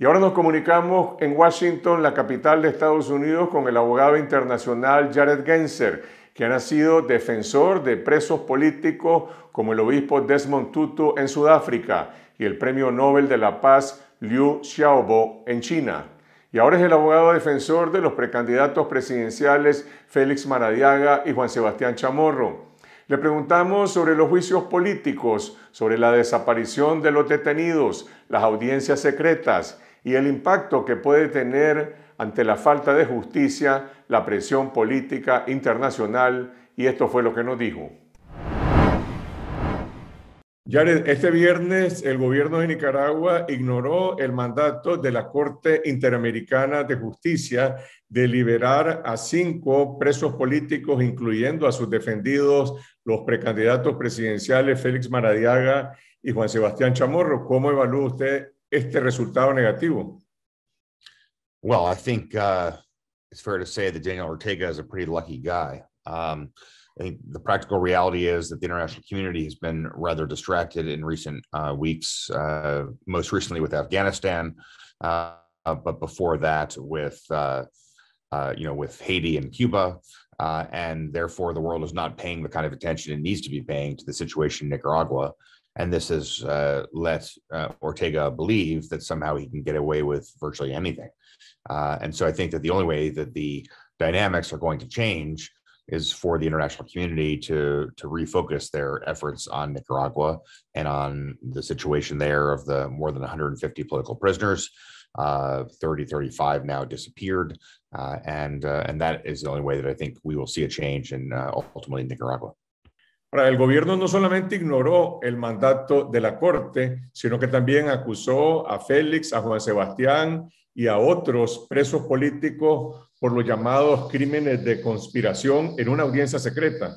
Y ahora nos comunicamos en Washington, la capital de Estados Unidos, con el abogado internacional Jared Genser, que ha sido defensor de presos políticos como el obispo Desmond Tutu en Sudáfrica y el premio Nobel de la Paz Liu Xiaobo en China. Y ahora es el abogado defensor de los precandidatos presidenciales Félix Maradiaga y Juan Sebastián Chamorro. Le preguntamos sobre los juicios políticos, sobre la desaparición de los detenidos, las audiencias secretas y el impacto que puede tener ante la falta de justicia, la presión política internacional, y esto fue lo que nos dijo. ya este viernes el gobierno de Nicaragua ignoró el mandato de la Corte Interamericana de Justicia de liberar a cinco presos políticos, incluyendo a sus defendidos, los precandidatos presidenciales Félix Maradiaga y Juan Sebastián Chamorro. ¿Cómo evalúa usted este resultado negativo? Well, I think uh, it's fair to say that Daniel Ortega is a pretty lucky guy. Um, I think the practical reality is that the international community has been rather distracted in recent uh, weeks, uh, most recently with Afghanistan, uh, but before that with uh, uh, you know with Haiti and Cuba, uh, and therefore the world is not paying the kind of attention it needs to be paying to the situation in Nicaragua. And this has uh, let uh, Ortega believe that somehow he can get away with virtually anything. Uh, and so I think that the only way that the dynamics are going to change is for the international community to to refocus their efforts on Nicaragua and on the situation there of the more than 150 political prisoners. Uh, 30, 35 now disappeared, uh, and uh, and that is the only way that I think we will see a change in uh, ultimately Nicaragua. el gobierno no solamente ignoró el mandato de la Corte, sino que también acusó a Félix, a Juan Sebastián y a otros presos políticos por los llamados crímenes de conspiración en una audiencia secreta.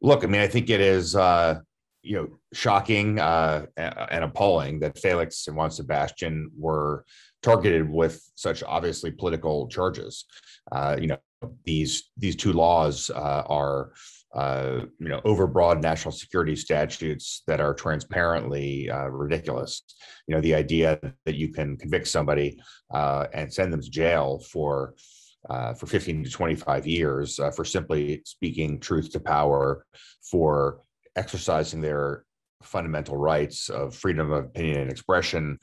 Look, I mean, I think it is, uh, you know, shocking uh, and appalling that Félix and Juan Sebastián were targeted with such obviously political charges. Uh, you know, these these two laws uh, are Uh, you know overbroad national security statutes that are transparently uh, ridiculous. You know the idea that you can convict somebody uh, and send them to jail for uh, for 15 to 25 years uh, for simply speaking truth to power, for exercising their fundamental rights of freedom of opinion and expression,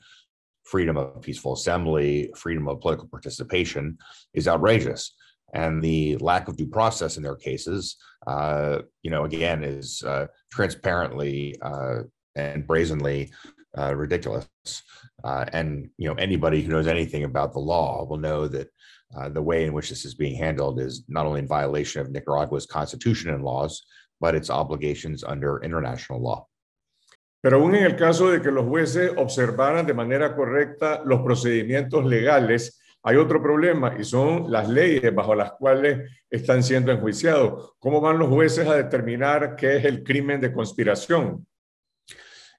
freedom of peaceful assembly, freedom of political participation is outrageous and the lack of due process in their cases, uh, you know, again, is uh, transparently uh, and brazenly uh, ridiculous. Uh, and you know, anybody who knows anything about the law will know that uh, the way in which this is being handled is not only in violation of Nicaragua's constitution and laws, but its obligations under international law. Pero aún en el caso de que los jueces observaran de manera correcta los procedimientos legales Hay otro problema y son las leyes bajo las cuales están siendo enjuiciados. ¿Cómo van los jueces a determinar qué es el crimen de conspiración?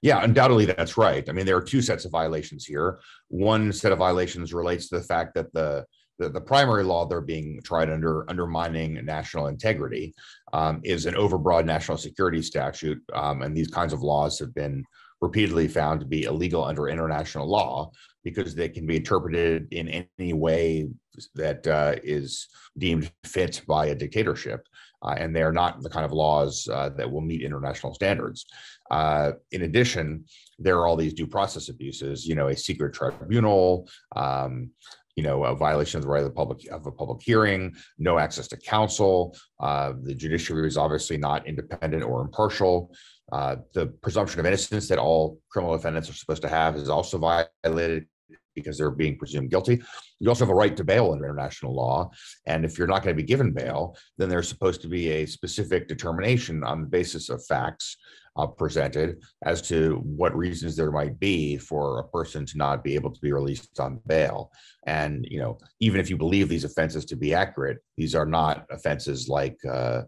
Yeah, undoubtedly that's right. I mean, there are two sets of violations here. One set of violations relates to the fact that the the, the primary law they're being tried under, undermining national integrity, um, is an overbroad national security statute, um, and these kinds of laws have been repeatedly found to be illegal under international law because they can be interpreted in any way that uh, is deemed fit by a dictatorship. Uh, and they are not the kind of laws uh, that will meet international standards. Uh, in addition, there are all these due process abuses, you know, a secret tribunal, um, you know, a violation of the right of the public of a public hearing, no access to counsel. Uh, the judiciary is obviously not independent or impartial. Uh, the presumption of innocence that all criminal defendants are supposed to have is also violated because they're being presumed guilty you also have a right to bail under international law. And if you're not going to be given bail, then there's supposed to be a specific determination on the basis of facts uh, presented as to what reasons there might be for a person to not be able to be released on bail. And you know, even if you believe these offenses to be accurate, these are not offenses like uh,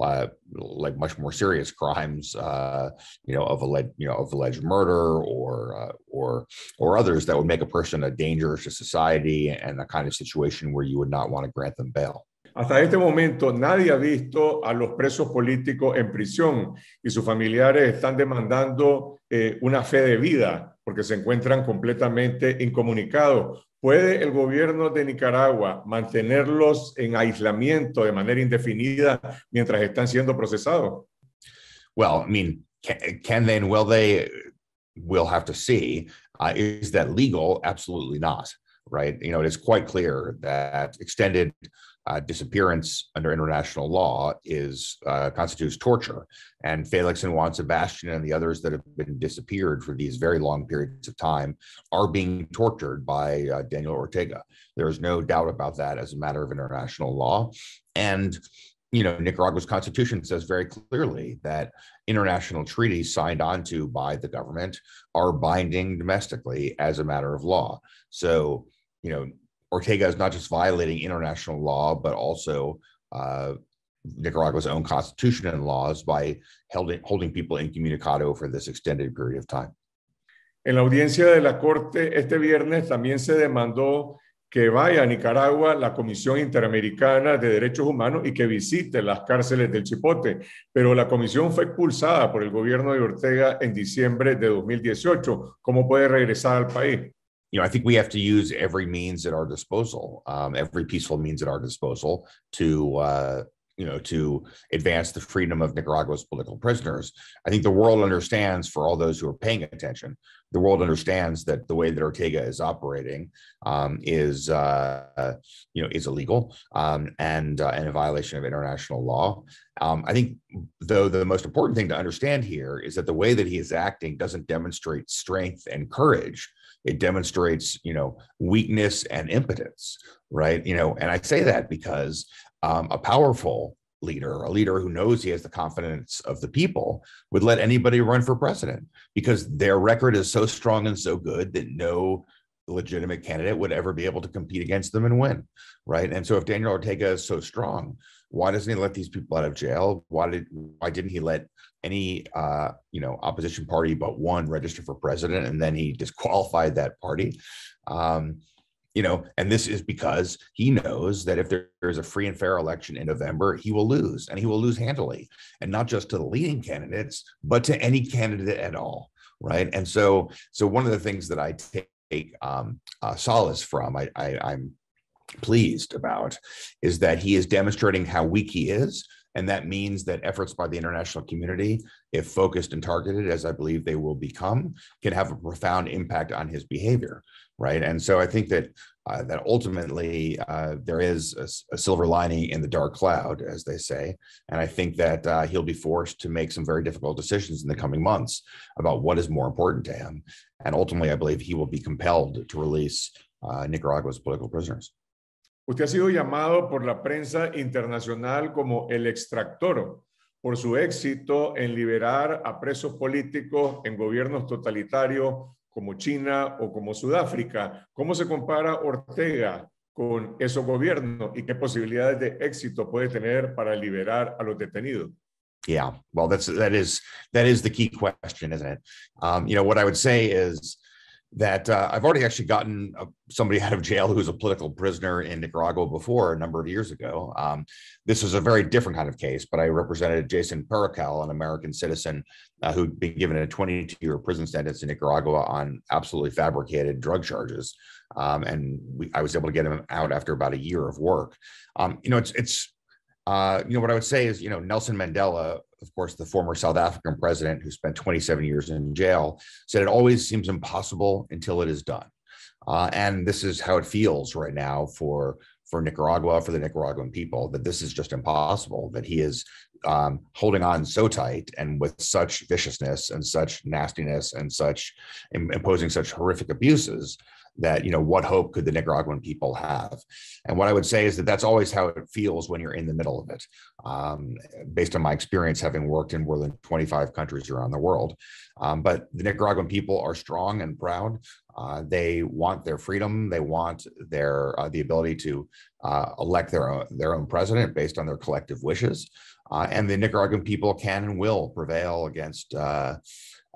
uh like much more serious crimes, uh, you know, of alleged you know of alleged murder or uh, or or others that would make a person a danger to society and a kind of situation where you would not want to grant them bail. Hasta este momento nadie ha visto a los presos políticos en prisión y sus familiares están demandando eh, una fe de vida porque se encuentran completamente incomunicados. ¿Puede el gobierno de Nicaragua mantenerlos en aislamiento de manera indefinida mientras están siendo procesados? Well, I mean, can, can they and will they? We'll have to see. Uh, is that legal? Absolutely not. right? You know, it is quite clear that extended uh, disappearance under international law is uh, constitutes torture. And Felix and Juan Sebastian and the others that have been disappeared for these very long periods of time are being tortured by uh, Daniel Ortega. There is no doubt about that as a matter of international law. And you know, Nicaragua's constitution says very clearly that international treaties signed onto by the government are binding domestically as a matter of law. So Ortega is not just violating international law, but uh, Nicaragua's own constitution and laws by people incommunicado for this extended period of time. En la audiencia de la Corte este viernes también se demandó que vaya a Nicaragua la Comisión Interamericana de Derechos Humanos y que visite las cárceles del Chipote, pero la comisión fue expulsada por el gobierno de Ortega en diciembre de 2018. ¿Cómo puede regresar al país? you know, I think we have to use every means at our disposal, um, every peaceful means at our disposal to, uh, you know, to advance the freedom of Nicaragua's political prisoners. I think the world understands, for all those who are paying attention, the world understands that the way that Ortega is operating um, is, uh, you know, is illegal um, and uh, and a violation of international law. Um, I think, though, the most important thing to understand here is that the way that he is acting doesn't demonstrate strength and courage it demonstrates, you know, weakness and impotence, right? You know, and I say that because um, a powerful leader, a leader who knows he has the confidence of the people, would let anybody run for president because their record is so strong and so good that no legitimate candidate would ever be able to compete against them and win, right? And so if Daniel Ortega is so strong, why doesn't he let these people out of jail? Why did why didn't he let any uh, you know opposition party but one register for president, and then he disqualified that party? Um, you know, and this is because he knows that if there is a free and fair election in November, he will lose, and he will lose handily, and not just to the leading candidates, but to any candidate at all, right? And so, so one of the things that I take um, uh, solace from, I, I I'm pleased about is that he is demonstrating how weak he is. And that means that efforts by the international community, if focused and targeted, as I believe they will become, can have a profound impact on his behavior. Right. And so I think that uh, that ultimately uh, there is a, a, silver lining in the dark cloud, as they say. And I think that uh, he'll be forced to make some very difficult decisions in the coming months about what is more important to him. And ultimately, I believe he will be compelled to release uh, Nicaragua's political prisoners. Usted ha sido llamado por la prensa internacional como el extractor por su éxito en liberar a presos políticos en gobiernos totalitarios como China o como Sudáfrica. ¿Cómo se compara Ortega con esos gobiernos y qué posibilidades de éxito puede tener para liberar a los detenidos? Yeah, well, that's that is that is the key question, isn't it? Um, you know, what I would say is that uh, I've already actually gotten somebody out of jail who was a political prisoner in Nicaragua before a number of years ago. Um, this is a very different kind of case, but I represented Jason Perical, an American citizen uh, who'd been given a 22 year prison sentence in Nicaragua on absolutely fabricated drug charges. Um, and we, I was able to get him out after about a year of work. Um, you know, it's, it's, uh, you know, what I would say is, you know, Nelson Mandela, of course, the former South African president who spent 27 years in jail, said it always seems impossible until it is done. Uh, and this is how it feels right now for for Nicaragua, for the Nicaraguan people, that this is just impossible, that he is um, holding on so tight and with such viciousness and such nastiness and such imposing such horrific abuses that you know what hope could the nicaraguan people have and what i would say is that that's always how it feels when you're in the middle of it um, based on my experience having worked in more than 25 countries around the world um, but the nicaraguan people are strong and proud uh, they want their freedom they want their uh, the ability to uh, elect their own, their own president based on their collective wishes uh, and the nicaraguan people can and will prevail against uh,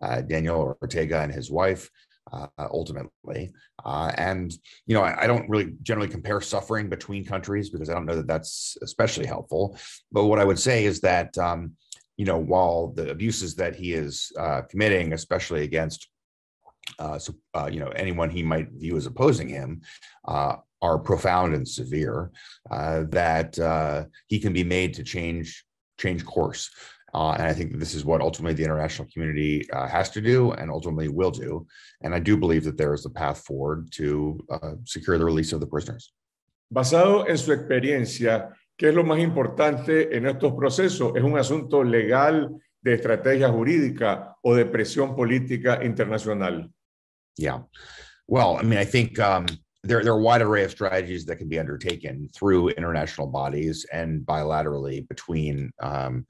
uh, daniel ortega and his wife uh, ultimately. Uh, and you know, I, I, don't really generally compare suffering between countries because I don't know that that's especially helpful. But what I would say is that um, you know, while the abuses that he is uh, committing, especially against uh, uh, you know anyone he might view as opposing him, uh, are profound and severe, that he can be made to change change course. Uh, and I think this is what ultimately the international community uh, has to do and ultimately will do. And I do believe that there is a path forward to uh, secure the release of the prisoners. Basado en su experiencia, ¿qué es lo más importante en estos procesos? ¿Es un asunto legal, de estrategia jurídica o de presión política internacional? Yeah. Well, I mean, I think um, there, there are a wide array of strategies that can be undertaken through international bodies and bilaterally between um,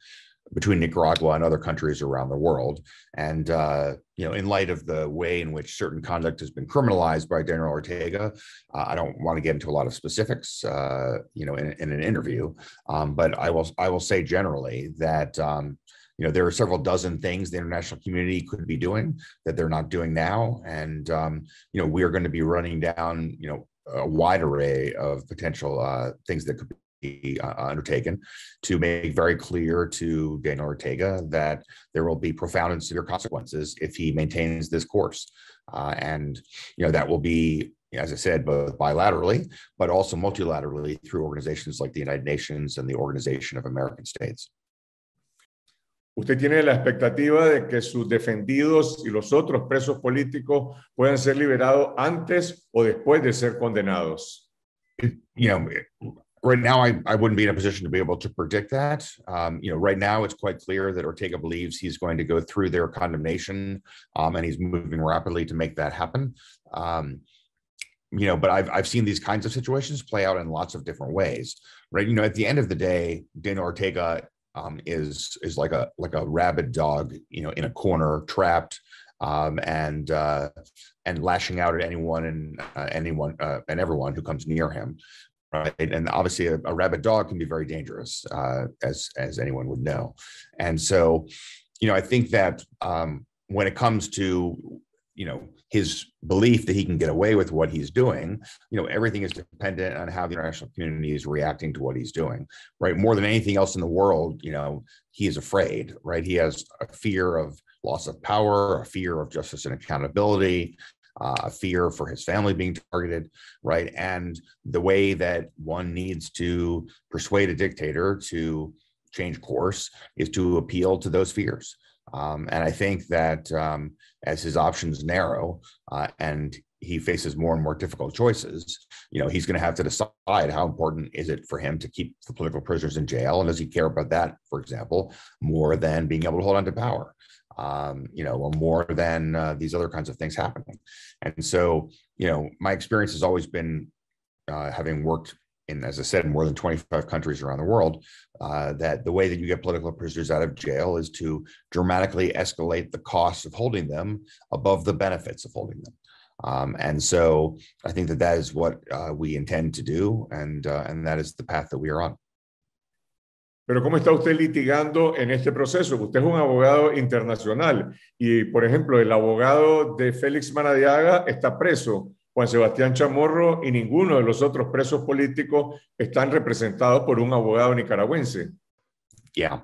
between Nicaragua and other countries around the world. And uh, you know, in light of the way in which certain conduct has been criminalized by Daniel Ortega, uh, I don't want to get into a lot of specifics, uh, you know, in, in an interview. Um, but I will I will say generally that. Um, you know there are several dozen things the international community could be doing that they're not doing now and um, you know we are going to be running down you know a wide array of potential uh, things that could uh, undertaken to make very clear to Daniel Ortega that there will be profound and severe consequences if he maintains this course. Uh, and, you know, that will be, as I said, both bilaterally, but also multilaterally through organizations like the United Nations and the Organization of American States. Usted tiene la expectativa de que sus defendidos y los otros presos políticos puedan ser liberados antes o después de ser condenados. You know, right now, I, I wouldn't be in a position to be able to predict that. Um, you know, right now, it's quite clear that Ortega believes he's going to go through their condemnation, um, and he's moving rapidly to make that happen. Um, you know, but I've I've seen these kinds of situations play out in lots of different ways, right? You know, at the end of the day, dana Ortega um, is is like a like a rabid dog, you know, in a corner, trapped, um, and uh, and lashing out at anyone and uh, anyone uh, and everyone who comes near him right? And obviously, a, a rabid dog can be very dangerous, uh, as as anyone would know. And so, you know, I think that um, when it comes to you know his belief that he can get away with what he's doing you know everything is dependent on how the international community is reacting to what he's doing right more than anything else in the world you know he is afraid right he has a fear of loss of power a fear of justice and accountability uh, a fear for his family being targeted, right? And the way that one needs to persuade a dictator to change course is to appeal to those fears. Um, and I think that um, as his options narrow uh, and he faces more and more difficult choices, you know, he's going to have to decide how important is it for him to keep the political prisoners in jail, and does he care about that, for example, more than being able to hold on to power? um, you know, more than uh, these other kinds of things happening. And so, you know, my experience has always been uh, having worked in, as I said, more than 25 countries around the world, uh, that the way that you get political prisoners out of jail is to dramatically escalate the cost of holding them above the benefits of holding them. Um, and so I think that that is what uh, we intend to do, and uh, and that is the path that we are on. Pero ¿cómo está usted litigando en este proceso? Usted es un abogado internacional y, por ejemplo, el abogado de Félix Manadiaga está preso, Juan Sebastián Chamorro y ninguno de los otros presos políticos están representados por un abogado nicaragüense. Yeah.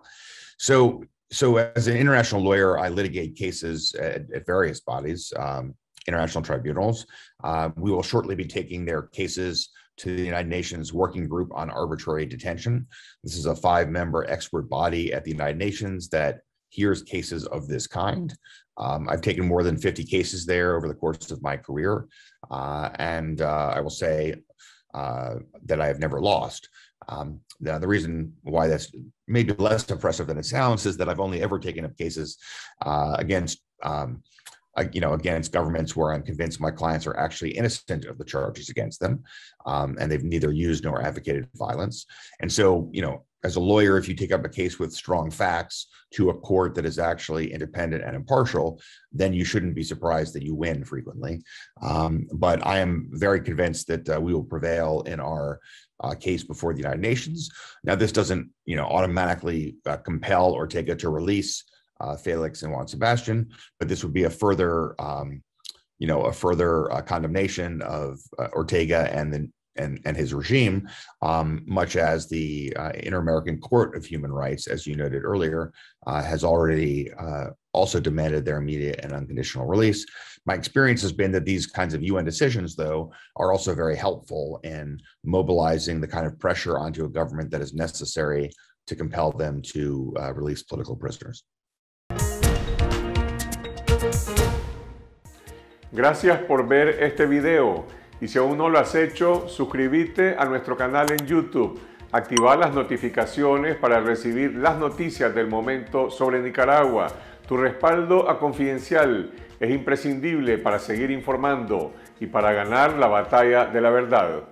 So, so as an international lawyer, I litigate cases at, various bodies, um, international tribunals. Um, we will shortly be taking their cases to the United Nations Working Group on Arbitrary Detention. This is a five member expert body at the United Nations that hears cases of this kind. Um, I've taken more than 50 cases there over the course of my career. Uh, and uh, I will say uh, that I have never lost. Um, now, the reason why that's maybe less impressive than it sounds is that I've only ever taken up cases uh, against um, you know, against governments where I'm convinced my clients are actually innocent of the charges against them, um, and they've neither used nor advocated violence. And so, you know, as a lawyer, if you take up a case with strong facts to a court that is actually independent and impartial, then you shouldn't be surprised that you win frequently. Um, but I am very convinced that uh, we will prevail in our uh, case before the United Nations. Now, this doesn't, you know, automatically uh, compel or take it to release uh, Felix and Juan Sebastian, but this would be a further, um, you know, a further uh, condemnation of uh, Ortega and the and, and his regime, um, much as the uh, Inter-American Court of Human Rights, as you noted earlier, uh, has already uh, also demanded their immediate and unconditional release. My experience has been that these kinds of UN decisions, though, are also very helpful in mobilizing the kind of pressure onto a government that is necessary to compel them to release political prisoners. Gracias por ver este video y si aún no lo has hecho, suscríbete a nuestro canal en YouTube, activa las notificaciones para recibir las noticias del momento sobre Nicaragua. Tu respaldo a Confidencial es imprescindible para seguir informando y para ganar la batalla de la verdad.